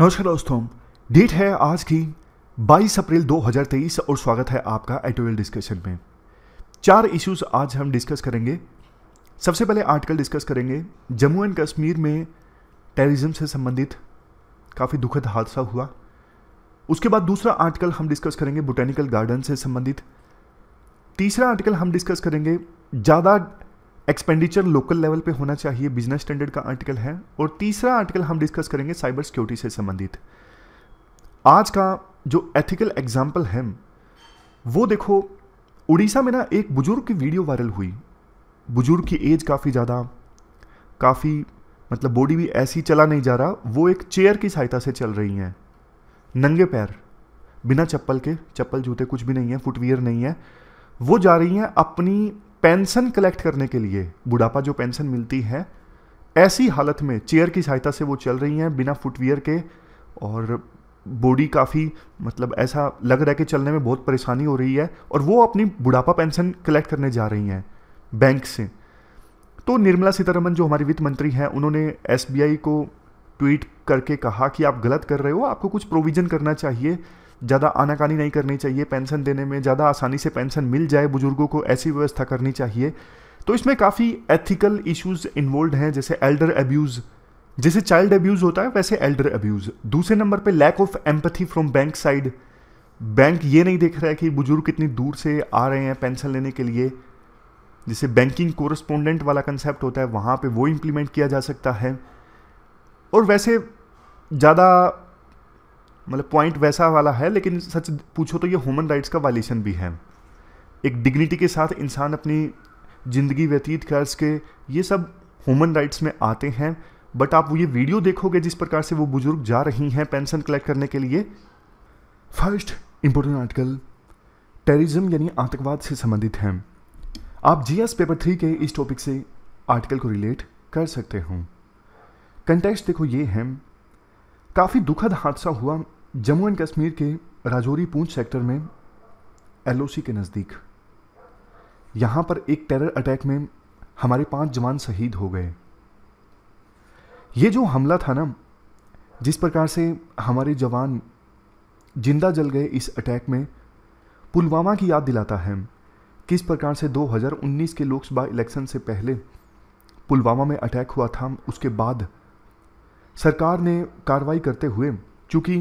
नमस्कार दोस्तों डेट है आज की 22 अप्रैल 2023 और स्वागत है आपका एटोरियल डिस्कशन में चार इश्यूज आज हम डिस्कस करेंगे सबसे पहले आर्टिकल डिस्कस करेंगे जम्मू एंड कश्मीर में टेररिज्म से संबंधित काफ़ी दुखद हादसा हुआ उसके बाद दूसरा आर्टिकल हम डिस्कस करेंगे बोटेनिकल गार्डन से संबंधित तीसरा आर्टिकल हम डिस्कस करेंगे ज़्यादा एक्सपेंडिचर लोकल लेवल पे होना चाहिए बिजनेस स्टैंडर्ड का आर्टिकल है और तीसरा आर्टिकल हम डिस्कस करेंगे साइबर सिक्योरिटी से संबंधित आज का जो एथिकल एग्जाम्पल है वो देखो उड़ीसा में ना एक बुजुर्ग की वीडियो वायरल हुई बुजुर्ग की एज काफ़ी ज़्यादा काफ़ी मतलब बॉडी भी ऐसी चला नहीं जा रहा वो एक चेयर की सहायता से चल रही हैं नंगे पैर बिना चप्पल के चप्पल जूते कुछ भी नहीं है फुटवियर नहीं है वो जा रही हैं अपनी पेंशन कलेक्ट करने के लिए बुढ़ापा जो पेंशन मिलती है ऐसी हालत में चेयर की सहायता से वो चल रही हैं बिना फुटवियर के और बॉडी काफ़ी मतलब ऐसा लग रहा है कि चलने में बहुत परेशानी हो रही है और वो अपनी बुढ़ापा पेंशन कलेक्ट करने जा रही हैं बैंक से तो निर्मला सीतारमन जो हमारी वित्त मंत्री हैं उन्होंने एस को ट्वीट करके कहा कि आप गलत कर रहे हो आपको कुछ प्रोविज़न करना चाहिए ज़्यादा आनाकानी नहीं करनी चाहिए पेंशन देने में ज़्यादा आसानी से पेंशन मिल जाए बुजुर्गों को ऐसी व्यवस्था करनी चाहिए तो इसमें काफ़ी एथिकल इश्यूज इन्वॉल्व हैं जैसे एल्डर अब्यूज़ जैसे चाइल्ड अब्यूज़ होता है वैसे एल्डर अब्यूज़ दूसरे नंबर पे lack of empathy from bank side bank ये नहीं देख रहा है कि बुजुर्ग कितनी दूर से आ रहे हैं पेंशन लेने के लिए जैसे बैंकिंग कोरस्पोंडेंट वाला कंसेप्ट होता है वहाँ पे वो इम्प्लीमेंट किया जा सकता है और वैसे ज़्यादा मतलब पॉइंट वैसा वाला है लेकिन सच पूछो तो ये ह्यूमन राइट्स का वायलेशन भी है एक डिग्निटी के साथ इंसान अपनी ज़िंदगी व्यतीत कर सके ये सब ह्यूमन राइट्स में आते हैं बट आप वो ये वीडियो देखोगे जिस प्रकार से वो बुज़ुर्ग जा रही हैं पेंशन कलेक्ट करने के लिए फर्स्ट इंपॉर्टेंट आर्टिकल टेररिज्म यानी आतंकवाद से संबंधित हैं आप जीएस पेपर थ्री के इस टॉपिक से आर्टिकल को रिलेट कर सकते हो कंटेक्स्ट देखो ये है काफ़ी दुखद हादसा हुआ जम्मू एंड कश्मीर के राजौरी पूंछ सेक्टर में एलओसी के नज़दीक यहाँ पर एक टेरर अटैक में हमारे पांच जवान शहीद हो गए ये जो हमला था ना जिस प्रकार से हमारे जवान जिंदा जल गए इस अटैक में पुलवामा की याद दिलाता है किस प्रकार से 2019 के लोकसभा इलेक्शन से पहले पुलवामा में अटैक हुआ था उसके बाद सरकार ने कार्रवाई करते हुए चूँकि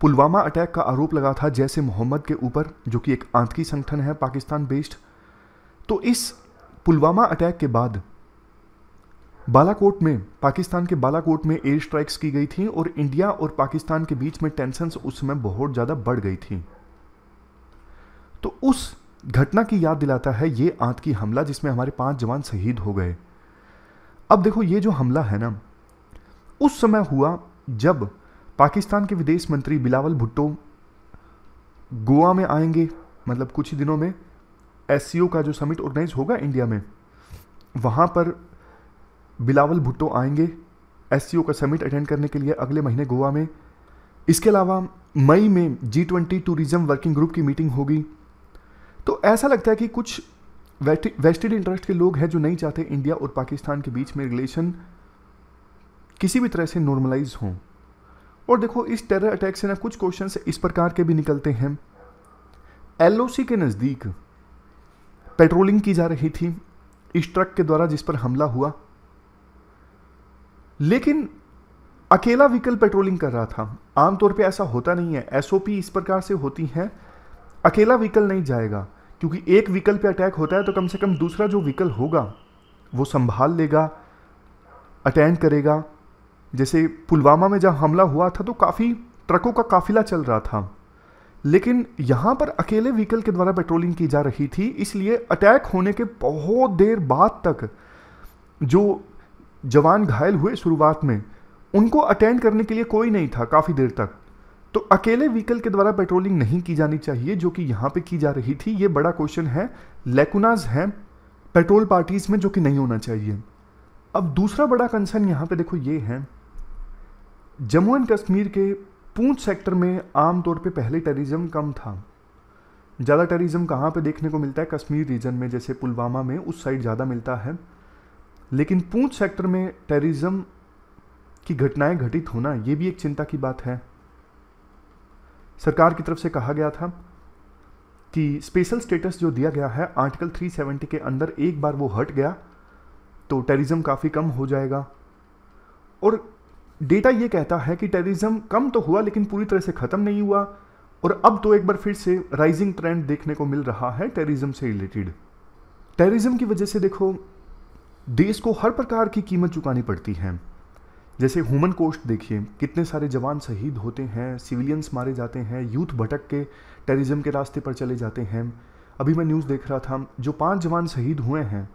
पुलवामा अटैक का आरोप लगा था जैसे मोहम्मद के ऊपर जो कि एक आंतकी संगठन है पाकिस्तान बेस्ड तो इस पुलवामा अटैक के बाद बालाकोट में पाकिस्तान के बालाकोट में एयर स्ट्राइक्स की गई थी और इंडिया और पाकिस्तान के बीच में टेंशन उस समय बहुत ज़्यादा बढ़ गई थी तो उस घटना की याद दिलाता है ये आंतकी हमला जिसमें हमारे पांच जवान शहीद हो गए अब देखो ये जो हमला है ना उस समय हुआ जब पाकिस्तान के विदेश मंत्री बिलावल भुट्टो गोवा में आएंगे मतलब कुछ ही दिनों में एस का जो समिट ऑर्गेनाइज होगा इंडिया में वहाँ पर बिलावल भुट्टो आएंगे एस का समिट अटेंड करने के लिए अगले महीने गोवा में इसके अलावा मई में G twenty tourism working group की मीटिंग होगी तो ऐसा लगता है कि कुछ वेस्टेड इंटरेस्ट के लोग हैं जो नहीं चाहते इंडिया और पाकिस्तान के बीच में रिलेशन किसी भी तरह से नॉर्मलाइज हों और देखो इस टेरर अटैक से ना कुछ क्वेश्चन इस प्रकार के भी निकलते हैं एल के नज़दीक पेट्रोलिंग की जा रही थी इस ट्रक के द्वारा जिस पर हमला हुआ लेकिन अकेला व्हीकल पेट्रोलिंग कर रहा था आमतौर पे ऐसा होता नहीं है एसओपी इस प्रकार से होती है अकेला व्हीकल नहीं जाएगा क्योंकि एक व्हीकल पे अटैक होता है तो कम से कम दूसरा जो व्हीकल होगा वो संभाल लेगा अटेंड करेगा जैसे पुलवामा में जहाँ हमला हुआ था तो काफ़ी ट्रकों का काफिला चल रहा था लेकिन यहाँ पर अकेले व्हीकल के द्वारा पेट्रोलिंग की जा रही थी इसलिए अटैक होने के बहुत देर बाद तक जो जवान घायल हुए शुरुआत में उनको अटेंड करने के लिए कोई नहीं था काफ़ी देर तक तो अकेले व्हीकल के द्वारा पेट्रोलिंग नहीं की जानी चाहिए जो कि यहाँ पे की जा रही थी ये बड़ा क्वेश्चन है लेकुनाज हैं पेट्रोल पार्टीज़ में जो कि नहीं होना चाहिए अब दूसरा बड़ा कंसर्न यहाँ पे देखो ये है जम्मू एंड कश्मीर के पूंछ सेक्टर में आमतौर पे पहले टेररिज्म कम था ज़्यादा टेररिज्म कहाँ पे देखने को मिलता है कश्मीर रीजन में जैसे पुलवामा में उस साइड ज़्यादा मिलता है लेकिन पूंछ सेक्टर में टेररिज्म की घटनाएं घटित होना ये भी एक चिंता की बात है सरकार की तरफ से कहा गया था कि स्पेशल स्टेटस जो दिया गया है आर्टिकल 370 के अंदर एक बार वो हट गया तो टेररिज्म काफ़ी कम हो जाएगा और डेटा ये कहता है कि टेररिज्म कम तो हुआ लेकिन पूरी तरह से ख़त्म नहीं हुआ और अब तो एक बार फिर से राइजिंग ट्रेंड देखने को मिल रहा है टेररिज्म से रिलेटेड टेररिज्म की वजह से देखो देश को हर प्रकार की कीमत चुकानी पड़ती है जैसे ह्यूमन कोस्ट देखिए कितने सारे जवान शहीद होते हैं सिविलियंस मारे जाते हैं यूथ भटक के टेररिज्म के रास्ते पर चले जाते हैं अभी मैं न्यूज़ देख रहा था जो पांच जवान शहीद हुए हैं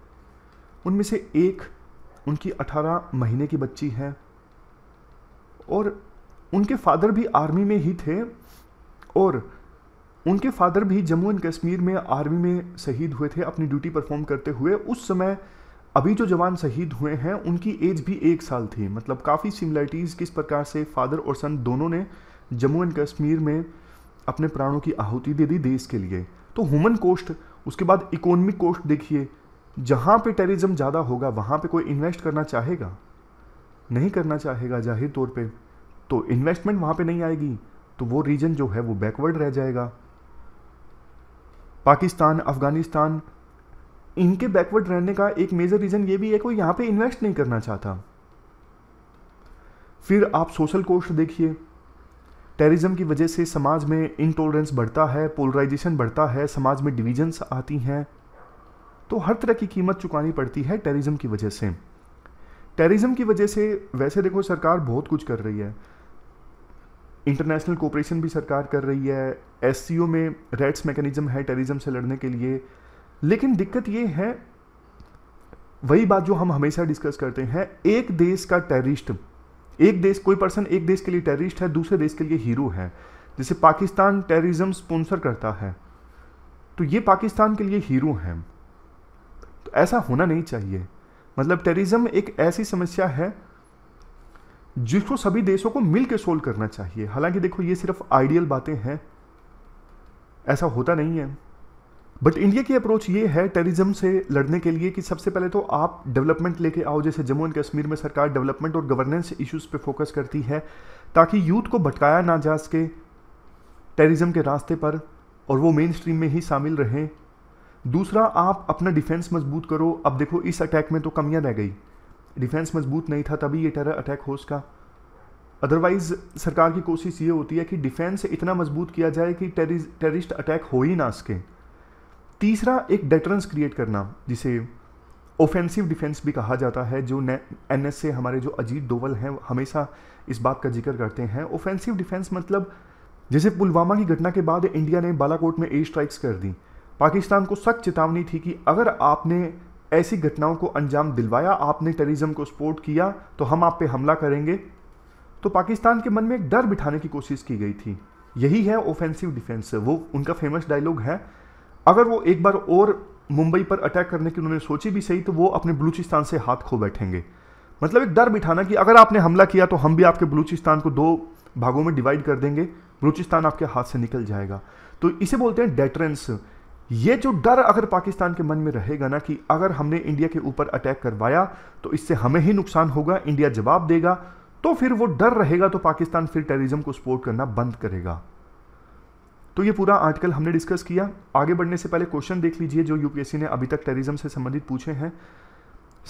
उनमें से एक उनकी 18 महीने की बच्ची है और उनके फादर भी आर्मी में ही थे और उनके फादर भी जम्मू एंड कश्मीर में आर्मी में शहीद हुए थे अपनी ड्यूटी परफॉर्म करते हुए उस समय अभी जो जवान शहीद हुए हैं उनकी एज भी एक साल थी मतलब काफ़ी सिमिलरिटीज़ किस प्रकार से फादर और सन दोनों ने जम्मू एंड कश्मीर में अपने प्राणों की आहुति दे दी देश के लिए तो ह्यूमन कोस्ट उसके बाद इकोनॉमिक कोस्ट देखिए जहाँ पे टेररिज्म ज़्यादा होगा वहाँ पे कोई इन्वेस्ट करना चाहेगा नहीं करना चाहेगा जाहिर तौर पे तो इन्वेस्टमेंट वहां पे नहीं आएगी तो वो रीजन जो है वो बैकवर्ड रह जाएगा पाकिस्तान अफ़गानिस्तान इनके बैकवर्ड रहने का एक मेजर रीज़न ये भी है कोई यहाँ पे इन्वेस्ट नहीं करना चाहता फिर आप सोशल कोस्ट देखिए टेररिज्म की वजह से समाज में इनटॉलरेंस बढ़ता है पोलराइजेशन बढ़ता है समाज में डिविजन्स आती हैं तो हर तरह की कीमत चुकानी पड़ती है टेररिज्म की वजह से टेररिज्म की वजह से वैसे देखो सरकार बहुत कुछ कर रही है इंटरनेशनल कोऑपरेशन भी सरकार कर रही है एस में रेड्स मैकेनिज्म है टेररिज्म से लड़ने के लिए लेकिन दिक्कत ये है वही बात जो हम हमेशा डिस्कस करते हैं एक देश का टेररिस्ट एक देश कोई पर्सन एक देश के लिए टेररिस्ट है दूसरे देश के लिए हीरो है जैसे पाकिस्तान टेररिज्म स्पॉन्सर करता है तो ये पाकिस्तान के लिए हीरो हैं तो ऐसा होना नहीं चाहिए मतलब टेररिज्म एक ऐसी समस्या है जिसको सभी देशों को मिलकर सोल्व करना चाहिए हालांकि देखो ये सिर्फ आइडियल बातें हैं ऐसा होता नहीं है बट इंडिया की अप्रोच ये है टेररिज्म से लड़ने के लिए कि सबसे पहले तो आप डेवलपमेंट लेके आओ जैसे जम्मू एंड कश्मीर में सरकार डेवलपमेंट और गवर्नेंस इश्यूज पे फोकस करती है ताकि यूथ को भटकाया ना जा सके टेररिज्म के रास्ते पर और वो मेन स्ट्रीम में ही शामिल रहें दूसरा आप अपना डिफेंस मजबूत करो अब देखो इस अटैक में तो कमियां रह गई डिफेंस मजबूत नहीं था तभी ये टेरर अटैक हो सका अदरवाइज सरकार की कोशिश ये होती है कि डिफेंस इतना मजबूत किया जाए कि टेररिस्ट अटैक हो ही ना सके तीसरा एक डेटरेंस क्रिएट करना जिसे ओफेंसिव डिफेंस भी कहा जाता है जो एन एस से हमारे जो अजीत डोवल हैं हमेशा इस बात का जिक्र करते हैं ओफेंसिव डिफेंस मतलब जैसे पुलवामा की घटना के बाद इंडिया ने बालाकोट में एयर स्ट्राइक्स कर दी पाकिस्तान को सख्त चेतावनी थी कि अगर आपने ऐसी घटनाओं को अंजाम दिलवाया आपने टेररिज्म को सपोर्ट किया तो हम आप पे हमला करेंगे तो पाकिस्तान के मन में एक डर बिठाने की कोशिश की गई थी यही है ओफेंसिव डिफेंस वो उनका फेमस डायलॉग है अगर वो एक बार और मुंबई पर अटैक करने की उन्होंने सोची भी सही तो वो अपने बलूचिस्तान से हाथ खो बैठेंगे मतलब एक डर बिठाना कि अगर आपने हमला किया तो हम भी आपके बलूचिस्तान को दो भागों में डिवाइड कर देंगे बलूचिस्तान आपके हाथ से निकल जाएगा तो इसे बोलते हैं डेटरेंस ये जो डर अगर पाकिस्तान के मन में रहेगा ना कि अगर हमने इंडिया के ऊपर अटैक करवाया तो इससे हमें ही नुकसान होगा इंडिया जवाब देगा तो फिर वो डर रहेगा तो पाकिस्तान फिर टेररिज्म को सपोर्ट करना बंद करेगा तो ये पूरा आर्टिकल हमने डिस्कस किया आगे बढ़ने से पहले क्वेश्चन देख लीजिए जो यूपीएससी ने अभी तक टेररिज्म से संबंधित पूछे हैं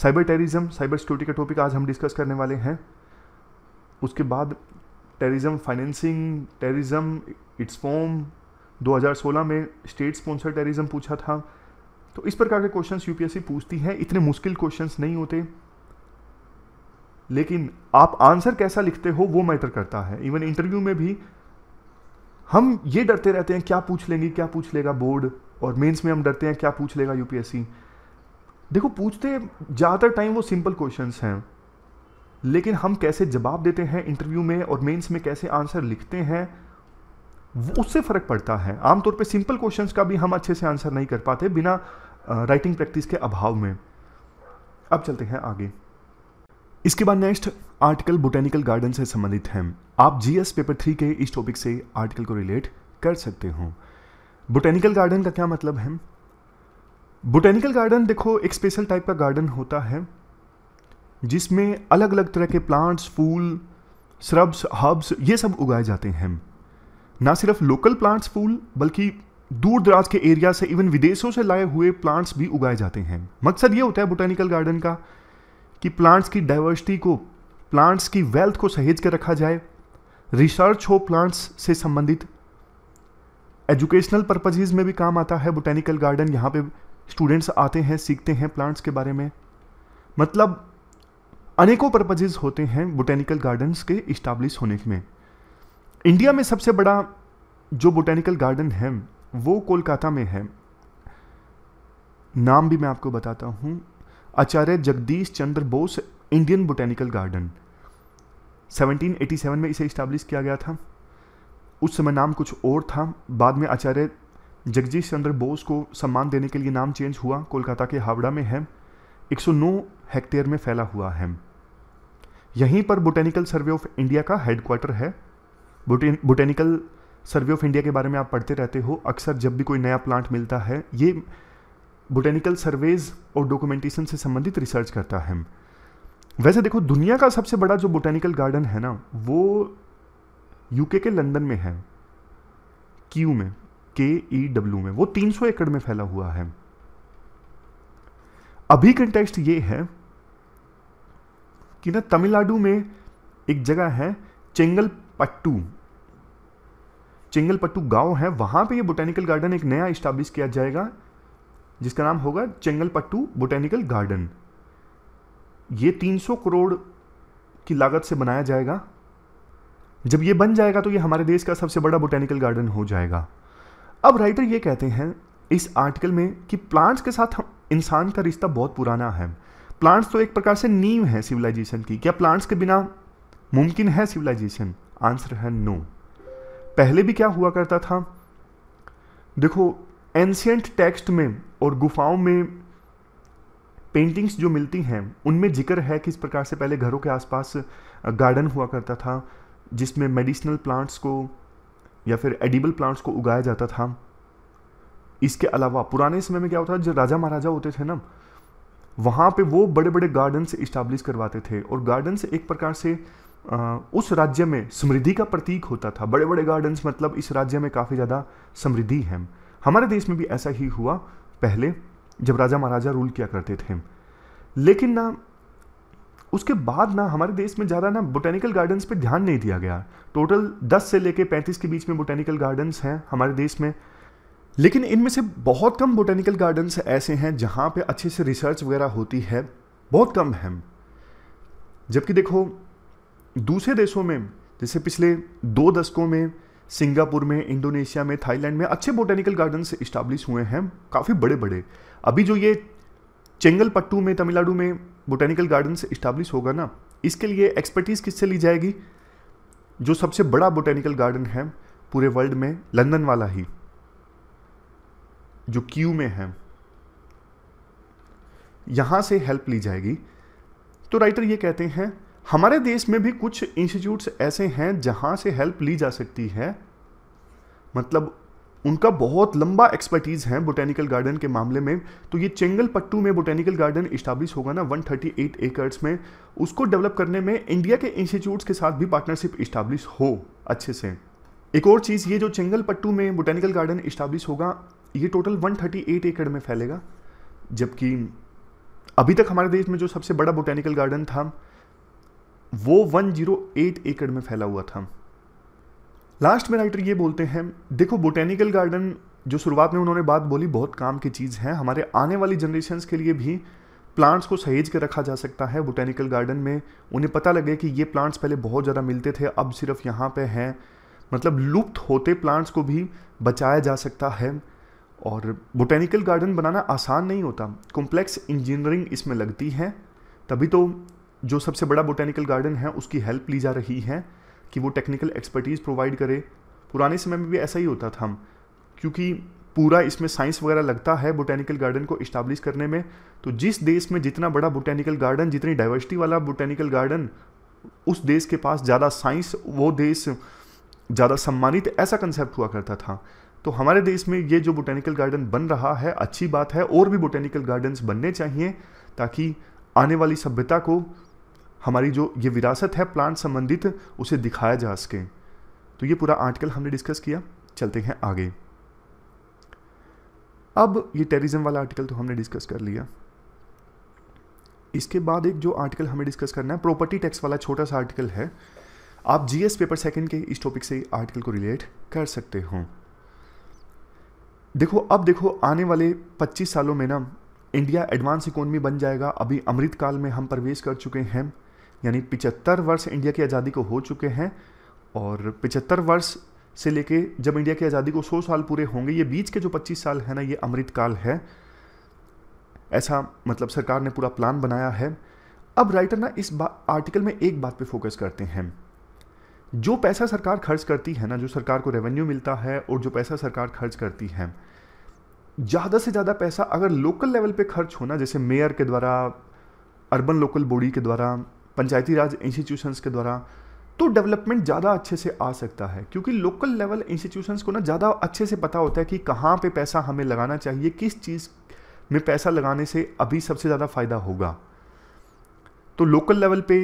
साइबर टेररिज्म साइबर सिक्योरिटी का टॉपिक आज हम डिस्कस करने वाले हैं उसके बाद terrorism financing terrorism its form 2016 में स्टेट स्पॉन्सर टेररिज्म पूछा था तो इस प्रकार के क्वेश्चंस यूपीएससी पूछती है इतने मुश्किल क्वेश्चंस नहीं होते लेकिन आप आंसर कैसा लिखते हो वो मैटर करता है इवन इंटरव्यू में भी हम ये डरते रहते हैं क्या पूछ लेंगे क्या पूछ लेगा बोर्ड और मेंस में हम डरते हैं क्या पूछ लेगा यूपीएससी देखो पूछते ज़्यादातर टाइम वो सिंपल क्वेश्चंस हैं लेकिन हम कैसे जवाब देते हैं इंटरव्यू में और मेंस में कैसे आंसर लिखते हैं उससे फ़र्क पड़ता है आमतौर पे सिंपल क्वेश्चंस का भी हम अच्छे से आंसर नहीं कर पाते बिना राइटिंग प्रैक्टिस के अभाव में अब चलते हैं आगे इसके बाद नेक्स्ट आर्टिकल बोटेनिकल गार्डन से संबंधित हैं आप जीएस पेपर थ्री के इस टॉपिक से आर्टिकल को रिलेट कर सकते हो बोटेनिकल गार्डन का क्या मतलब है बोटेनिकल गार्डन देखो एक स्पेशल टाइप का गार्डन होता है जिसमें अलग अलग तरह के प्लांट्स फूल श्रब्स हर्ब्स ये सब उगाए जाते हैं ना सिर्फ लोकल प्लांट्स फूल बल्कि दूर दराज के एरिया से इवन विदेशों से लाए हुए प्लांट्स भी उगाए जाते हैं मकसद ये होता है बोटेनिकल गार्डन का कि प्लांट्स की डाइवर्सिटी को प्लांट्स की वेल्थ को सहेज कर रखा जाए रिसर्च हो प्लांट्स से संबंधित एजुकेशनल पर्पजेज में भी काम आता है बोटेनिकल गार्डन यहाँ पे स्टूडेंट्स आते हैं सीखते हैं प्लांट्स के बारे में मतलब अनेकों पर्पजेज होते हैं बोटेनिकल गार्डन्स के इस्टाब्लिश होने में इंडिया में सबसे बड़ा जो बोटेनिकल गार्डन है वो कोलकाता में है नाम भी मैं आपको बताता हूँ Acharya Jagadish Chandra Bose Indian botanical garden 1787 में इसे इस्टेब्लिश किया गया था उस समय नाम कुछ और था बाद में आचार्य जगदीश चंद्र बोस को सम्मान देने के लिए नाम चेंज हुआ कोलकाता के हावड़ा में है 109 हेक्टेयर में फैला हुआ है यहीं पर बोटेनिकल सर्वे ऑफ इंडिया का हेडक्वार्टर है बोटेनिकल सर्वे ऑफ इंडिया के बारे में आप पढ़ते रहते हो अक्सर जब भी कोई नया प्लांट मिलता है ये बोटेनिकल सर्वेज और डॉक्यूमेंटेशन से संबंधित रिसर्च करता है वैसे देखो दुनिया का सबसे बड़ा जो बोटेनिकल गार्डन है ना वो यूके के लंदन में है क्यू में के ई डब्ल्यू में वो 300 एकड़ में फैला हुआ है अभी कंटेक्स्ट ये है कि ना तमिलनाडु में एक जगह है चेंगल पट्टू चेंगलपट्टू गांव है वहां पे ये बोटेनिकल गार्डन एक नया स्टाब्लिश किया जाएगा जिसका नाम होगा चेंगलपट्टू बोटेनिकल गार्डन ये 300 करोड़ की लागत से बनाया जाएगा जब ये बन जाएगा तो ये हमारे देश का सबसे बड़ा बोटेनिकल गार्डन हो जाएगा अब राइटर ये कहते हैं इस आर्टिकल में कि प्लांट्स के साथ इंसान का रिश्ता बहुत पुराना है प्लांट्स तो एक प्रकार से नींव है सिविलाइजेशन की क्या प्लांट्स के बिना मुमकिन है सिविलाइजेशन आंसर है नो पहले भी क्या हुआ करता था देखो एंशियंट टेक्स्ट में और गुफाओं में पेंटिंग्स जो मिलती हैं उनमें जिक्र है किस प्रकार से पहले घरों के आसपास गार्डन हुआ करता था जिसमें मेडिसिनल प्लांट्स को या फिर एडिबल प्लांट्स को उगाया जाता था इसके अलावा पुराने समय में क्या होता था जो राजा महाराजा होते थे ना वहाँ पे वो बड़े बड़े गार्डन्स इस्टाब्लिश करवाते थे और गार्डन्स एक प्रकार से उस राज्य में समृद्धि का प्रतीक होता था बड़े बड़े गार्डन्स मतलब इस राज्य में काफ़ी ज़्यादा समृद्धि है हमारे देश में भी ऐसा ही हुआ पहले जब राजा महाराजा रूल किया करते थे लेकिन ना उसके बाद ना हमारे देश में ज़्यादा ना बोटेनिकल गार्डन्स पे ध्यान नहीं दिया गया टोटल 10 से लेके 35 के बीच में बोटेनिकल गार्डन्स हैं हमारे देश में लेकिन इनमें से बहुत कम बोटेनिकल गार्डन्स ऐसे हैं जहाँ पे अच्छे से रिसर्च वगैरह होती है बहुत कम है जबकि देखो दूसरे देशों में जैसे पिछले दो दशकों में सिंगापुर में इंडोनेशिया में थाईलैंड में अच्छे बोटेनिकल गार्डन इस्टाब्लिश हुए हैं काफ़ी बड़े बड़े अभी जो ये चेंगलपट्टू में तमिलनाडु में बोटेनिकल गार्डन इस्टाब्लिश होगा ना इसके लिए एक्सपर्टीज़ किससे ली जाएगी जो सबसे बड़ा बोटेनिकल गार्डन है पूरे वर्ल्ड में लंदन वाला ही जो क्यू में है यहां से हेल्प ली जाएगी तो राइटर ये कहते हैं हमारे देश में भी कुछ इंस्टीट्यूट्स ऐसे हैं जहाँ से हेल्प ली जा सकती है मतलब उनका बहुत लंबा एक्सपर्टीज़ है बोटेनिकल गार्डन के मामले में तो ये चेंगलपट्टू में बोटेनिकल गार्डन इस्टाब्लिश होगा ना 138 एकर्स में उसको डेवलप करने में इंडिया के इंस्टीट्यूट्स के साथ भी पार्टनरशिप इस्टाब्लिश हो अच्छे से एक और चीज़ ये जो चेंगलपट्टू में बोटेनिकल गार्डन इस्टाब्लिश होगा ये टोटल 138 एकड़ में फैलेगा जबकि अभी तक हमारे देश में जो सबसे बड़ा बोटेनिकल गार्डन था वो 108 एकड़ में फैला हुआ था लास्ट में राइटर ये बोलते हैं देखो बोटेनिकल गार्डन जो शुरुआत में उन्होंने बात बोली बहुत काम की चीज़ है हमारे आने वाली जनरेशन के लिए भी प्लांट्स को सहेज के रखा जा सकता है बोटेनिकल गार्डन में उन्हें पता लगे कि ये प्लांट्स पहले बहुत ज़्यादा मिलते थे अब सिर्फ यहाँ पे हैं मतलब लुप्त होते प्लांट्स को भी बचाया जा सकता है और बोटेनिकल गार्डन बनाना आसान नहीं होता कॉम्प्लेक्स इंजीनियरिंग इसमें लगती है तभी तो जो सबसे बड़ा बोटेनिकल गार्डन है उसकी हेल्प ली जा रही है कि वो टेक्निकल एक्सपर्टीज़ प्रोवाइड करे पुराने समय में भी ऐसा ही होता था हम क्योंकि पूरा इसमें साइंस वगैरह लगता है बोटेनिकल गार्डन को इस्टाब्लिश करने में तो जिस देश में जितना बड़ा बोटेनिकल गार्डन जितनी डाइवर्सिटी वाला बोटेनिकल गार्डन उस देश के पास ज़्यादा साइंस वो देश ज़्यादा सम्मानित ऐसा कंसेप्ट हुआ करता था तो हमारे देश में ये जो बोटेनिकल गार्डन बन रहा है अच्छी बात है और भी बोटेनिकल गार्डन्स बनने चाहिए ताकि आने वाली सभ्यता को हमारी जो ये विरासत है प्लांट संबंधित उसे दिखाया जा सके तो ये पूरा आर्टिकल हमने डिस्कस किया चलते हैं आगे अब ये टेररिज्म वाला आर्टिकल तो हमने डिस्कस कर लिया इसके बाद एक जो आर्टिकल हमें डिस्कस करना है प्रॉपर्टी टैक्स वाला छोटा सा आर्टिकल है आप जीएस पेपर सेकंड के इस टॉपिक से आर्टिकल को रिलेट कर सकते हो देखो अब देखो आने वाले 25 सालों में ना इंडिया एडवांस इकोनॉमी बन जाएगा अभी अमृत काल में हम प्रवेश कर चुके हैं यानी पिचहत्तर वर्ष इंडिया की आज़ादी को हो चुके हैं और पिचहत्तर वर्ष से लेके जब इंडिया की आज़ादी को सौ साल पूरे होंगे ये बीच के जो पच्चीस साल है ना ये अमृतकाल है ऐसा मतलब सरकार ने पूरा प्लान बनाया है अब राइटर ना इस आर्टिकल में एक बात पे फोकस करते हैं जो पैसा सरकार खर्च करती है ना जो सरकार को रेवेन्यू मिलता है और जो पैसा सरकार खर्च करती है ज़्यादा से ज़्यादा पैसा अगर लोकल लेवल पे खर्च होना जैसे मेयर के द्वारा अर्बन लोकल बॉडी के द्वारा पंचायती राज इंस्टीट्यूशंस के द्वारा तो डेवलपमेंट ज़्यादा अच्छे से आ सकता है क्योंकि लोकल लेवल इंस्टीट्यूशंस को ना ज़्यादा अच्छे से पता होता है कि कहाँ पे पैसा हमें लगाना चाहिए किस चीज़ में पैसा लगाने से अभी सबसे ज़्यादा फ़ायदा होगा तो लोकल लेवल पे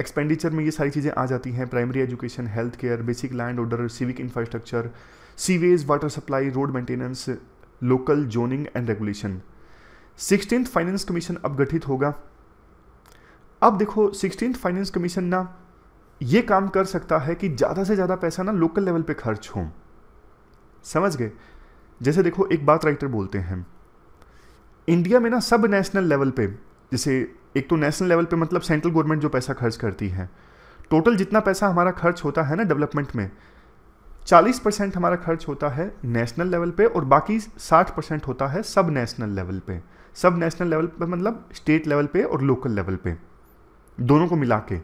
एक्सपेंडिचर में ये सारी चीज़ें आ जाती हैं primary education health care basic land order civic infrastructure sewage water supply road maintenance local zoning and regulation sixteen finance commission अब गठित होगा अब देखो सिक्सटीन फाइनेंस कमीशन ना ये काम कर सकता है कि ज़्यादा से ज़्यादा पैसा ना लोकल लेवल पे खर्च हो समझ गए जैसे देखो एक बात राइटर बोलते हैं इंडिया में ना सब नेशनल लेवल पे जैसे एक तो नेशनल लेवल पे मतलब सेंट्रल गवर्नमेंट जो पैसा खर्च करती है टोटल जितना पैसा हमारा खर्च होता है ना डेवलपमेंट में 40 परसेंट हमारा खर्च होता है नेशनल लेवल पे और बाकी 60 परसेंट होता है सब नेशनल लेवल पे सब नेशनल लेवल पे मतलब स्टेट लेवल पे और लोकल लेवल पे दोनों को मिला के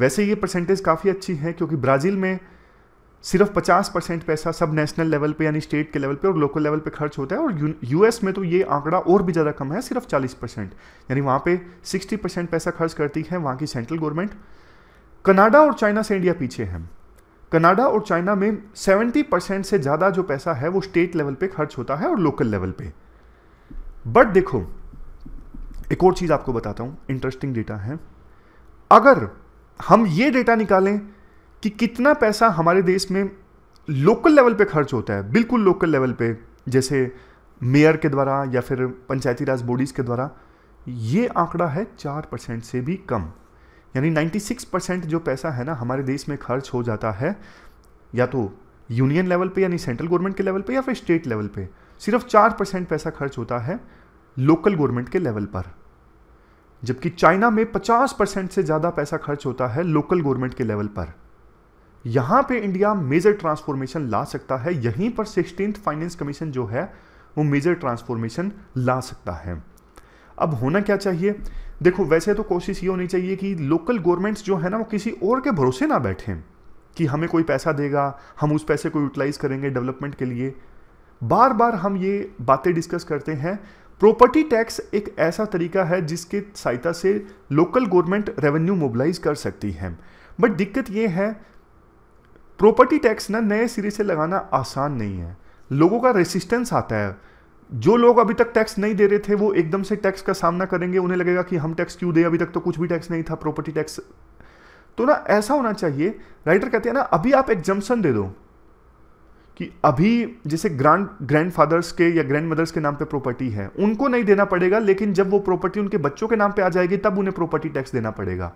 वैसे ये परसेंटेज काफ़ी अच्छी है क्योंकि ब्राज़ील में सिर्फ 50 परसेंट पैसा सब नेशनल लेवल पे यानी स्टेट के लेवल पे और लोकल लेवल पे खर्च होता है और यूएस में तो ये आंकड़ा और भी ज़्यादा कम है सिर्फ 40 परसेंट यानी वहाँ पे 60 परसेंट पैसा खर्च करती है वहाँ की सेंट्रल गवर्नमेंट कनाडा और चाइना से इंडिया पीछे है कनाडा और चाइना में सेवेंटी परसेंट से ज़्यादा जो पैसा है वो स्टेट लेवल पर खर्च होता है और लोकल लेवल पर बट देखो एक और चीज़ आपको बताता हूँ इंटरेस्टिंग डेटा है अगर हम ये डेटा निकालें कि कितना पैसा हमारे देश में लोकल लेवल पे खर्च होता है बिल्कुल लोकल लेवल पे जैसे मेयर के द्वारा या फिर पंचायती राज बॉडीज़ के द्वारा ये आंकड़ा है चार परसेंट से भी कम यानी 96 परसेंट जो पैसा है ना हमारे देश में खर्च हो जाता है या तो यूनियन लेवल पे यानी सेंट्रल गवर्नमेंट के लेवल पे या फिर स्टेट लेवल पे सिर्फ चार परसेंट पैसा खर्च होता है लोकल गवर्नमेंट के लेवल पर जबकि चाइना में 50 परसेंट से ज़्यादा पैसा खर्च होता है लोकल गवर्नमेंट के लेवल पर यहां पे इंडिया मेजर ट्रांसफॉर्मेशन ला सकता है यहीं पर सिक्सटीन फाइनेंस कमीशन जो है वो मेजर ट्रांसफॉर्मेशन ला सकता है अब होना क्या चाहिए देखो वैसे तो कोशिश ये होनी चाहिए कि लोकल गवर्नमेंट्स जो है ना वो किसी और के भरोसे ना बैठे कि हमें कोई पैसा देगा हम उस पैसे को यूटिलाइज़ करेंगे डेवलपमेंट के लिए बार बार हम ये बातें डिस्कस करते हैं प्रॉपर्टी टैक्स एक ऐसा तरीका है जिसके सहायता से लोकल गवर्नमेंट रेवेन्यू मोबिलाइज कर सकती है बट दिक्कत यह है प्रॉपर्टी टैक्स ना नए सिरे से लगाना आसान नहीं है लोगों का रेसिस्टेंस आता है जो लोग अभी तक टैक्स नहीं दे रहे थे वो एकदम से टैक्स का सामना करेंगे उन्हें लगेगा कि हम टैक्स क्यों दें अभी तक तो कुछ भी टैक्स नहीं था प्रॉपर्टी टैक्स तो ना ऐसा होना चाहिए राइटर कहते हैं ना अभी आप एग्जम्पन दे दो कि अभी जैसे ग्रांड ग्रैंड फादर्स के या ग्रैंड मदर्स के नाम पे प्रॉपर्टी है उनको नहीं देना पड़ेगा लेकिन जब वो प्रॉपर्टी उनके बच्चों के नाम पे आ जाएगी तब उन्हें प्रॉपर्टी टैक्स देना पड़ेगा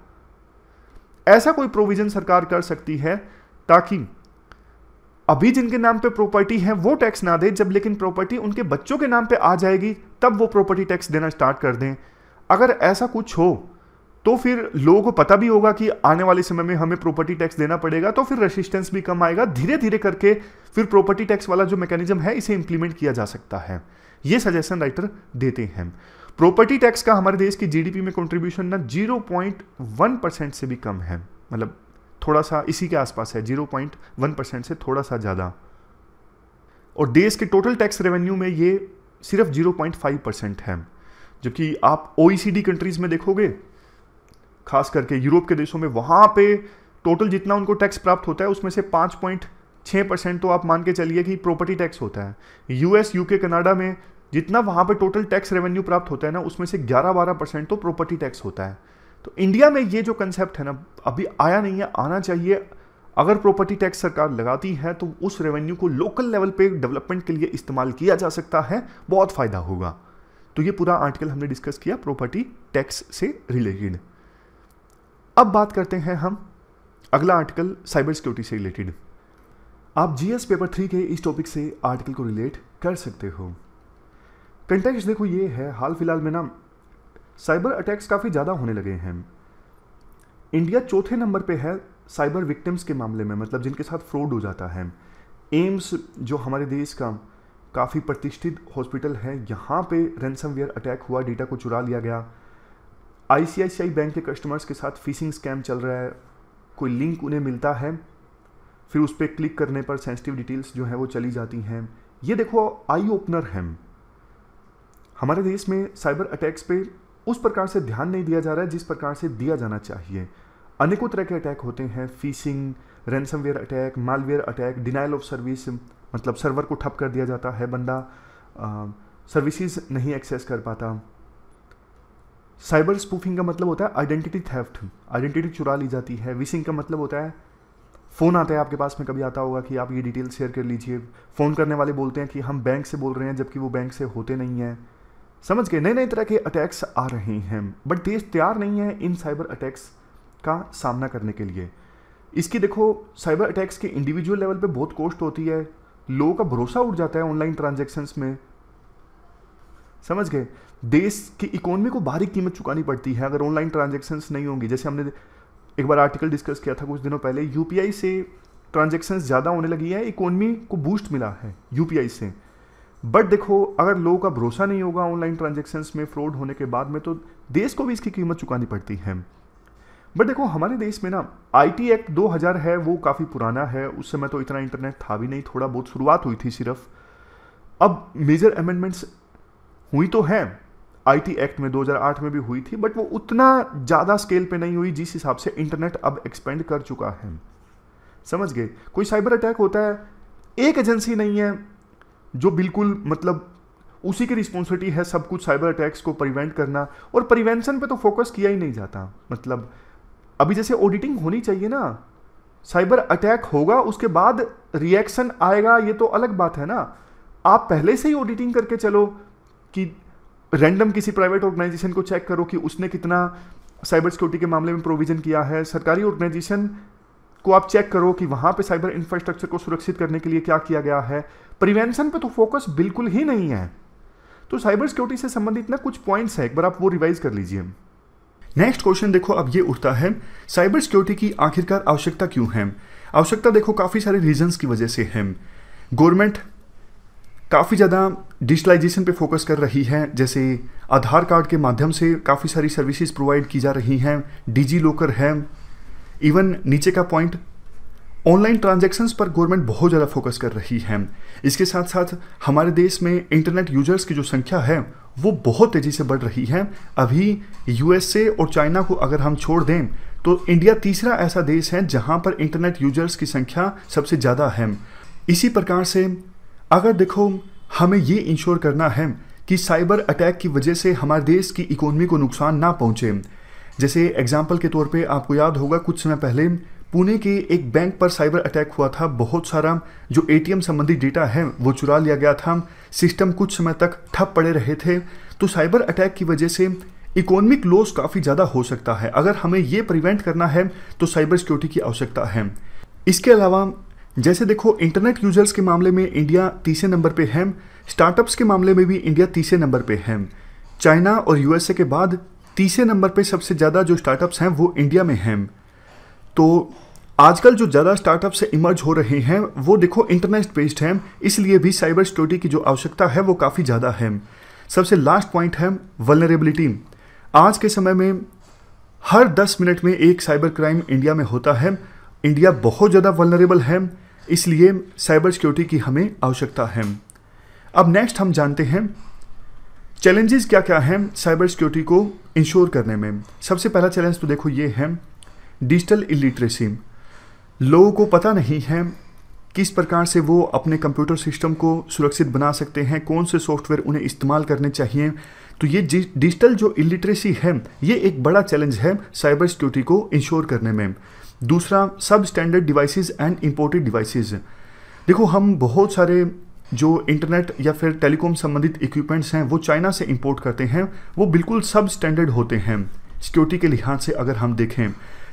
ऐसा कोई प्रोविजन सरकार कर सकती है ताकि अभी जिनके नाम पे प्रॉपर्टी है वो टैक्स ना दे जब लेकिन प्रॉपर्टी उनके बच्चों के नाम पे आ जाएगी तब वो प्रॉपर्टी टैक्स देना स्टार्ट कर दें अगर ऐसा कुछ हो तो फिर लोगों को पता भी होगा कि आने वाले समय में हमें प्रॉपर्टी टैक्स देना पड़ेगा तो फिर रेसिस्टेंस भी कम आएगा धीरे धीरे करके फिर प्रॉपर्टी टैक्स वाला जो मैकेनिज्म है इसे इंप्लीमेंट किया जा सकता है ये सजेशन राइटर देते हैं प्रॉपर्टी टैक्स का हमारे देश की जीडीपी में कंट्रीब्यूशन ना 0.1 परसेंट से भी कम है मतलब थोड़ा सा इसी के आसपास है 0.1 परसेंट से थोड़ा सा ज़्यादा और देश के टोटल टैक्स रेवेन्यू में ये सिर्फ 0.5 परसेंट है जबकि आप ओ कंट्रीज़ e में देखोगे खास करके यूरोप के देशों में वहाँ पे टोटल जितना उनको टैक्स प्राप्त होता है उसमें से पाँच पॉइंट छः परसेंट तो आप मान के चलिए कि प्रॉपर्टी टैक्स होता है यूएस यूके कनाडा में जितना वहाँ पर टोटल टैक्स रेवेन्यू प्राप्त होता है ना उसमें से ग्यारह बारह परसेंट तो प्रॉपर्टी टैक्स होता है तो इंडिया में ये जो कंसेप्ट है ना अभी आया नहीं है आना चाहिए अगर प्रॉपर्टी टैक्स सरकार लगाती है तो उस रेवेन्यू को लोकल लेवल पे डेवलपमेंट के लिए इस्तेमाल किया जा सकता है बहुत फ़ायदा होगा तो ये पूरा आर्टिकल हमने डिस्कस किया प्रॉपर्टी टैक्स से रिलेटेड अब बात करते हैं हम अगला आर्टिकल साइबर सिक्योरिटी से रिलेटेड आप जीएस पेपर थ्री के इस टॉपिक से आर्टिकल को रिलेट कर सकते हो कंटेक्स देखो ये है हाल फिलहाल में ना साइबर अटैक्स काफ़ी ज़्यादा होने लगे हैं इंडिया चौथे नंबर पे है साइबर विक्टिम्स के मामले में मतलब जिनके साथ फ्रॉड हो जाता है एम्स जो हमारे देश का काफ़ी प्रतिष्ठित हॉस्पिटल है यहाँ पे रैनसमवेयर अटैक हुआ डेटा को चुरा लिया गया आईसीआईसीआई बैंक के कस्टमर्स के साथ फिशिंग स्कैम चल रहा है कोई लिंक उन्हें मिलता है फिर उस पर क्लिक करने पर सेंसिटिव डिटेल्स जो है वो चली जाती हैं ये देखो आई ओपनर है हमारे देश में साइबर अटैक्स पे उस प्रकार से ध्यान नहीं दिया जा रहा है जिस प्रकार से दिया जाना चाहिए अनेकों तरह के अटैक होते हैं phishing ransomware attack malware attack denial of service मतलब सर्वर को ठप कर दिया जाता है बंदा सर्विसेज नहीं एक्सेस कर पाता साइबर स्पूफिंग का मतलब होता है आइडेंटिटी थेफ्ट आइडेंटिटी चुरा ली जाती है विसिंग का मतलब होता है फ़ोन आता है आपके पास में कभी आता होगा कि आप ये डिटेल शेयर कर लीजिए फ़ोन करने वाले बोलते हैं कि हम बैंक से बोल रहे हैं जबकि वो बैंक से होते नहीं हैं समझ गए नए नए तरह के अटैक्स आ रहे हैं बट देश तैयार नहीं है इन साइबर अटैक्स का सामना करने के लिए इसकी देखो साइबर अटैक्स के इंडिविजुअल लेवल पे बहुत कोस्ट होती है लोगों का भरोसा उठ जाता है ऑनलाइन ट्रांजेक्शन्स में समझ गए देश की इकोनॉमी को भारी कीमत चुकानी पड़ती है अगर ऑनलाइन ट्रांजेक्शन्स नहीं होंगी जैसे हमने एक बार आर्टिकल डिस्कस किया था कुछ दिनों पहले यू से ट्रांजेक्शन्स ज़्यादा होने लगी है इकोनॉमी को बूस्ट मिला है यू से बट देखो अगर लोगों का भरोसा नहीं होगा ऑनलाइन ट्रांजेक्शन्स में फ्रॉड होने के बाद में तो देश को भी इसकी कीमत चुकानी पड़ती है बट देखो हमारे देश में ना आईटी एक्ट 2000 है वो काफ़ी पुराना है उस समय तो इतना इंटरनेट था भी नहीं थोड़ा बहुत शुरुआत हुई थी सिर्फ अब मेजर अमेंडमेंट्स हुई तो हैं आईटी एक्ट में 2008 में भी हुई थी बट वो उतना ज़्यादा स्केल पे नहीं हुई जिस हिसाब से इंटरनेट अब एक्सपेंड कर चुका है समझ गए कोई साइबर अटैक होता है एक एजेंसी नहीं है जो बिल्कुल मतलब उसी की रिस्पॉन्सिबिलिटी है सब कुछ साइबर अटैक्स को प्रिवेंट करना और प्रिवेंशन पे तो फोकस किया ही नहीं जाता मतलब अभी जैसे ऑडिटिंग होनी चाहिए ना साइबर अटैक होगा उसके बाद रिएक्शन आएगा ये तो अलग बात है ना आप पहले से ही ऑडिटिंग करके चलो कि रैंडम किसी प्राइवेट ऑर्गेनाइजेशन को चेक करो कि उसने कितना साइबर सिक्योरिटी के मामले में प्रोविज़न किया है सरकारी ऑर्गेनाइजेशन को आप चेक करो कि वहां पे साइबर इंफ्रास्ट्रक्चर को सुरक्षित करने के लिए क्या किया गया है प्रिवेंशन पे तो फोकस बिल्कुल ही नहीं है तो साइबर सिक्योरिटी से संबंधित ना कुछ पॉइंट्स हैं एक बार आप वो रिवाइज कर लीजिए नेक्स्ट क्वेश्चन देखो अब ये उठता है साइबर सिक्योरिटी की आखिरकार आवश्यकता क्यों है आवश्यकता देखो काफ़ी सारे रीजंस की वजह से है गवर्नमेंट काफ़ी ज़्यादा डिजिटलाइजेशन पे फोकस कर रही है जैसे आधार कार्ड के माध्यम से काफ़ी सारी सर्विसेज प्रोवाइड की जा रही हैं डिजी लॉकर है इवन नीचे का पॉइंट ऑनलाइन ट्रांजेक्शन्स पर गवर्नमेंट बहुत ज़्यादा फोकस कर रही है इसके साथ साथ हमारे देश में इंटरनेट यूजर्स की जो संख्या है वो बहुत तेज़ी से बढ़ रही है अभी यूएसए और चाइना को अगर हम छोड़ दें तो इंडिया तीसरा ऐसा देश है जहाँ पर इंटरनेट यूजर्स की संख्या सबसे ज़्यादा है इसी प्रकार से अगर देखो हमें ये इंश्योर करना है कि साइबर अटैक की वजह से हमारे देश की इकोनॉमी को नुकसान ना पहुंचे जैसे एग्जाम्पल के तौर पे आपको याद होगा कुछ समय पहले पुणे के एक बैंक पर साइबर अटैक हुआ था बहुत सारा जो एटीएम संबंधी डेटा है वो चुरा लिया गया था सिस्टम कुछ समय तक ठप पड़े रहे थे तो साइबर अटैक की वजह से इकोनॉमिक लॉस काफ़ी ज़्यादा हो सकता है अगर हमें ये प्रिवेंट करना है तो साइबर सिक्योरिटी की आवश्यकता है इसके अलावा जैसे देखो इंटरनेट यूजर्स के मामले में इंडिया तीसरे नंबर पे है स्टार्टअप्स के मामले में भी इंडिया तीसरे नंबर पे है चाइना और यूएसए के बाद तीसरे नंबर पे सबसे ज़्यादा जो स्टार्टअप्स हैं वो इंडिया में हैं तो आजकल जो ज़्यादा स्टार्टअप इमर्ज हो रहे हैं वो देखो इंटरनेट बेस्ड हैं इसलिए भी साइबर सिक्योरिटी की जो आवश्यकता है वो काफ़ी ज़्यादा है सबसे लास्ट पॉइंट है वलनरेबिलिटी आज के समय में हर 10 मिनट में एक साइबर क्राइम इंडिया में होता है इंडिया बहुत ज़्यादा वलनरेबल है इसलिए साइबर सिक्योरिटी की हमें आवश्यकता है अब नेक्स्ट हम जानते हैं चैलेंजेस क्या क्या हैं साइबर सिक्योरिटी को इंश्योर करने में सबसे पहला चैलेंज तो देखो ये है डिजिटल इलिटरेसी लोगों को पता नहीं है किस प्रकार से वो अपने कंप्यूटर सिस्टम को सुरक्षित बना सकते हैं कौन से सॉफ्टवेयर उन्हें इस्तेमाल करने चाहिए तो ये डिजिटल जो इलिटरेसी है ये एक बड़ा चैलेंज है साइबर सिक्योरिटी को इंश्योर करने में दूसरा substandard devices and imported devices देखो हम बहुत सारे जो इंटरनेट या फिर टेलीकॉम संबंधित इक्विपमेंट्स हैं वो चाइना से इंपोर्ट करते हैं वो बिल्कुल सब स्टैंडर्ड होते हैं सिक्योरिटी के लिहाज से अगर हम देखें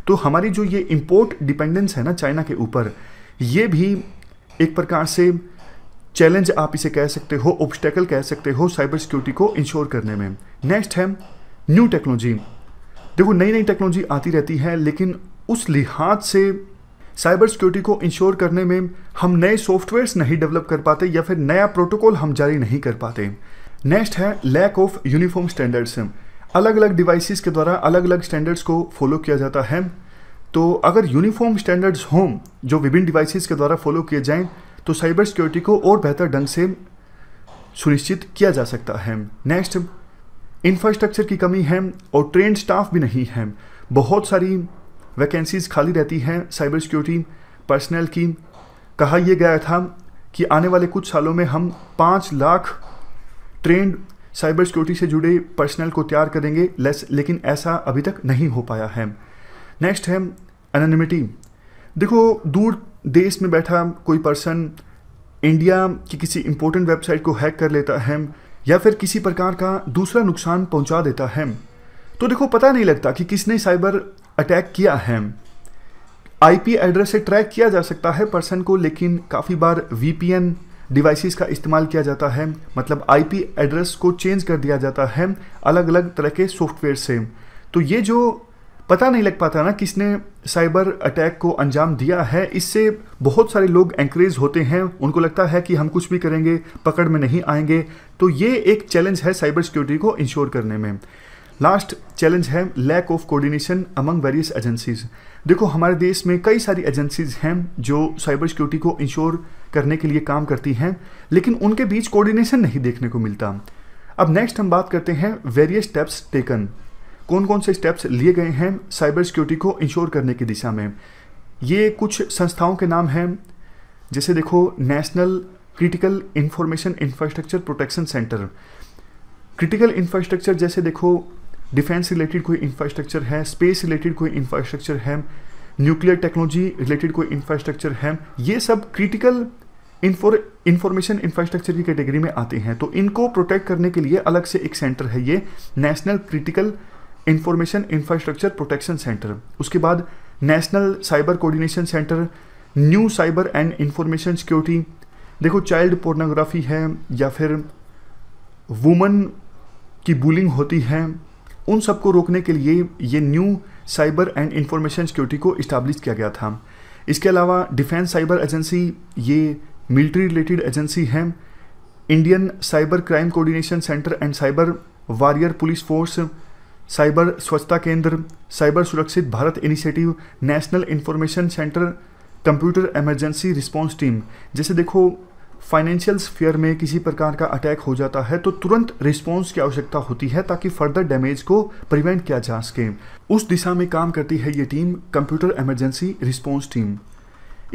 तो हमारी जो ये इम्पोर्ट डिपेंडेंस है ना चाइना के ऊपर ये भी एक प्रकार से चैलेंज आप इसे कह सकते हो ऑब्स्टेकल कह सकते हो साइबर सिक्योरिटी को इंश्योर करने में नेक्स्ट है न्यू टेक्नोलॉजी देखो नई नई टेक्नोलॉजी आती रहती है लेकिन उस लिहाज से साइबर सिक्योरिटी को इंश्योर करने में हम नए सॉफ्टवेयर्स नहीं डेवलप कर पाते या फिर नया प्रोटोकॉल हम जारी नहीं कर पाते नेक्स्ट है लैक ऑफ यूनिफॉर्म स्टैंडर्ड्स अलग अलग डिवाइसेस के द्वारा अलग अलग स्टैंडर्ड्स को फॉलो किया जाता है तो अगर यूनिफॉर्म स्टैंडर्ड्स हों जो विभिन्न डिवाइसेस के द्वारा फॉलो किए जाएं तो साइबर सिक्योरिटी को और बेहतर ढंग से सुनिश्चित किया जा सकता है नेक्स्ट इंफ्रास्ट्रक्चर की कमी है और ट्रेन स्टाफ भी नहीं है बहुत सारी वैकेंसीज़ खाली रहती हैं साइबर सिक्योरिटी पर्सनल की कहा यह गया था कि आने वाले कुछ सालों में हम पाँच लाख ट्रेंड साइबर सिक्योरिटी से जुड़े पर्सनल को तैयार करेंगे लेस लेकिन ऐसा अभी तक नहीं हो पाया है नेक्स्ट है अनिमिटी देखो दूर देश में बैठा कोई पर्सन इंडिया की किसी इम्पोर्टेंट वेबसाइट को हैक कर लेता है या फिर किसी प्रकार का दूसरा नुकसान पहुंचा देता है तो देखो पता नहीं लगता कि किसने साइबर अटैक किया है आईपी एड्रेस से ट्रैक किया जा सकता है पर्सन को लेकिन काफ़ी बार वीपीएन डिवाइसेस का इस्तेमाल किया जाता है मतलब आईपी एड्रेस को चेंज कर दिया जाता है अलग अलग तरह के सॉफ्टवेयर से तो ये जो पता नहीं लग पाता ना किसने साइबर अटैक को अंजाम दिया है इससे बहुत सारे लोग एंकरेज होते हैं उनको लगता है कि हम कुछ भी करेंगे पकड़ में नहीं आएंगे तो ये एक चैलेंज है साइबर सिक्योरिटी को इंश्योर करने में लास्ट चैलेंज है lack of coordination among various agencies देखो हमारे देश में कई सारी एजेंसीज हैं जो साइबर सिक्योरिटी को इंश्योर करने के लिए काम करती हैं लेकिन उनके बीच कोऑर्डिनेशन नहीं देखने को मिलता अब नेक्स्ट हम बात करते हैं वेरियस स्टेप्स टेकन कौन कौन से स्टेप्स लिए गए हैं साइबर सिक्योरिटी को इंश्योर करने की दिशा में ये कुछ संस्थाओं के नाम हैं जैसे देखो national critical information infrastructure protection centre critical infrastructure जैसे देखो डिफेंस रिलेटेड कोई इंफ्रास्ट्रक्चर है स्पेस रिलेटेड कोई इंफ्रास्ट्रक्चर है न्यूक्लियर टेक्नोलॉजी रिलेटेड कोई इंफ्रास्ट्रक्चर है ये सब क्रिटिकल इंफॉर्मेशन इंफ्रास्ट्रक्चर की कैटेगरी में आते हैं तो इनको प्रोटेक्ट करने के लिए अलग से एक सेंटर है ये national critical information infrastructure protection centre उसके बाद national cyber coordination centre new cyber and information security देखो चाइल्ड पोर्नोग्राफी है या फिर वुमन की बुलिंग होती है उन सबको रोकने के लिए ये new cyber and information security को इस्टेब्लिश किया गया था इसके अलावा डिफेंस साइबर एजेंसी ये मिलिट्री रिलेटेड एजेंसी है Indian cyber crime coordination centre and cyber warrior police force cyber Swachhta Kendra cyber Surakshit Bharat initiative national information centre computer emergency response team जैसे देखो फाइनेंशियल स्फीयर में किसी प्रकार का अटैक हो जाता है तो तुरंत रिस्पॉन्स की आवश्यकता होती है ताकि फर्दर डैमेज को प्रिवेंट किया जा सके उस दिशा में काम करती है ये team computer emergency response team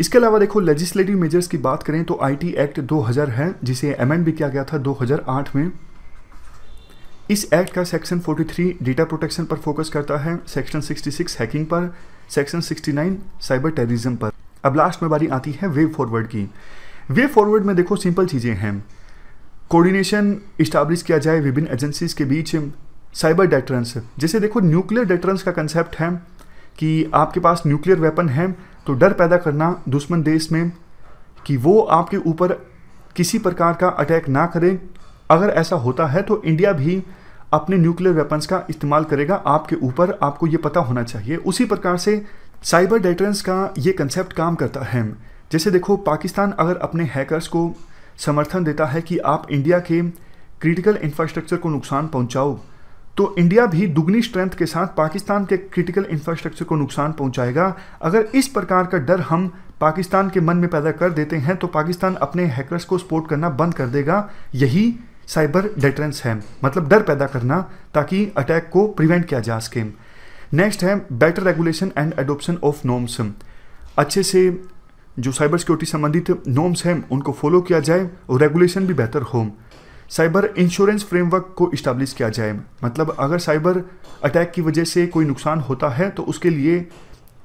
इसके अलावा देखो लेजिस्लेटिव मेजर्स की बात करें तो आईटी एक्ट 2000 है जिसे अमेंड भी किया गया था 2008 में इस एक्ट का सेक्शन 43 डेटा प्रोटेक्शन पर फोकस करता है सेक्शन 66 हैकिंग पर सेक्शन 69 साइबर टेररिज्म पर अब लास्ट में बारी आती है वेव फॉरवर्ड की वे फॉरवर्ड में देखो सिंपल चीज़ें हैं कोऑर्डिनेशन इस्टाब्लिश किया जाए विभिन्न एजेंसीज के बीच साइबर डेटरेंस जैसे देखो न्यूक्लियर डेटरेंस का कंसेप्ट है कि आपके पास न्यूक्लियर वेपन है तो डर पैदा करना दुश्मन देश में कि वो आपके ऊपर किसी प्रकार का अटैक ना करें अगर ऐसा होता है तो इंडिया भी अपने न्यूक्लियर वेपन्स का इस्तेमाल करेगा आपके ऊपर आपको ये पता होना चाहिए उसी प्रकार से साइबर डेटरेंस का ये कंसेप्ट काम करता है जैसे देखो पाकिस्तान अगर अपने हैकर्स को समर्थन देता है कि आप इंडिया के क्रिटिकल इंफ्रास्ट्रक्चर को नुकसान पहुंचाओ तो इंडिया भी दुगनी स्ट्रेंथ के साथ पाकिस्तान के क्रिटिकल इंफ्रास्ट्रक्चर को नुकसान पहुंचाएगा अगर इस प्रकार का डर हम पाकिस्तान के मन में पैदा कर देते हैं तो पाकिस्तान अपने हैकर्स को सपोर्ट करना बंद कर देगा यही साइबर डेटरेंस है मतलब डर पैदा करना ताकि अटैक को प्रिवेंट किया जा सके नेक्स्ट है better regulation and adoption of norms अच्छे से जो साइबर सिक्योरिटी संबंधित नॉर्म्स हैं उनको फॉलो किया जाए और रेगुलेशन भी बेहतर हो साइबर इंश्योरेंस फ्रेमवर्क को इस्टेब्लिश किया जाए मतलब अगर साइबर अटैक की वजह से कोई नुकसान होता है तो उसके लिए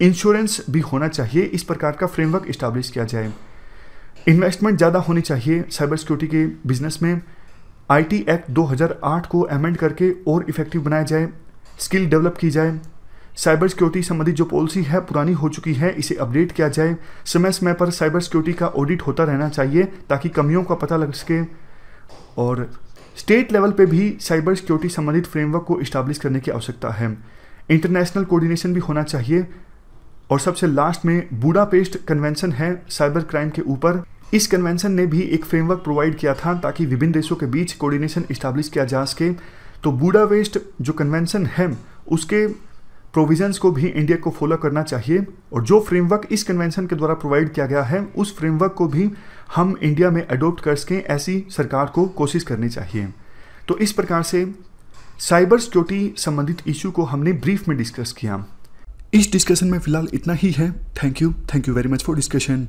इंश्योरेंस भी होना चाहिए इस प्रकार का फ्रेमवर्क इस्टेब्लिश किया जाए इन्वेस्टमेंट ज़्यादा होनी चाहिए साइबर सिक्योरिटी के बिजनेस में आईटी एक्ट 2008 को अमेंड करके और इफेक्टिव बनाया जाए स्किल डेवलप की जाए साइबर सिक्योरिटी संबंधी जो पॉलिसी है पुरानी हो चुकी है इसे अपडेट किया जाए समय समय पर साइबर सिक्योरिटी का ऑडिट होता रहना चाहिए ताकि कमियों का पता लग सके और स्टेट लेवल पे भी साइबर सिक्योरिटी संबंधित फ्रेमवर्क को इस्टाब्लिश करने की आवश्यकता है इंटरनेशनल कोऑर्डिनेशन भी होना चाहिए और सबसे लास्ट में बूढ़ापेस्ट कन्वेंशन है साइबर क्राइम के ऊपर इस कन्वेंशन ने भी एक फ्रेमवर्क प्रोवाइड किया था ताकि विभिन्न देशों के बीच कोऑर्डिनेशन इस्टाब्लिश किया जा सके तो बूढ़ा वेस्ट जो कन्वेंशन है उसके प्रोविजंस को भी इंडिया को फॉलो करना चाहिए और जो फ्रेमवर्क इस कन्वेंशन के द्वारा प्रोवाइड किया गया है उस फ्रेमवर्क को भी हम इंडिया में अडोप्ट कर सकें ऐसी सरकार को कोशिश करनी चाहिए तो इस प्रकार से साइबर सिक्योरिटी संबंधित इशू को हमने ब्रीफ में डिस्कस किया इस डिस्कशन में फिलहाल इतना ही है thank you thank you very much for discussion